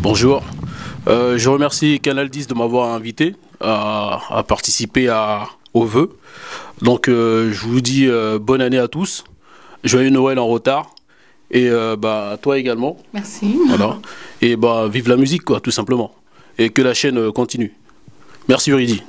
Bonjour. Euh, je remercie Canal 10 de m'avoir invité à, participer à, vœu. Donc, euh, je vous dis euh, bonne année à tous. Joyeux Noël en retard. Et bah, à toi également. Merci. Voilà. Et bah, vive la musique, quoi, tout simplement. Et que la chaîne continue. Merci, Uridi.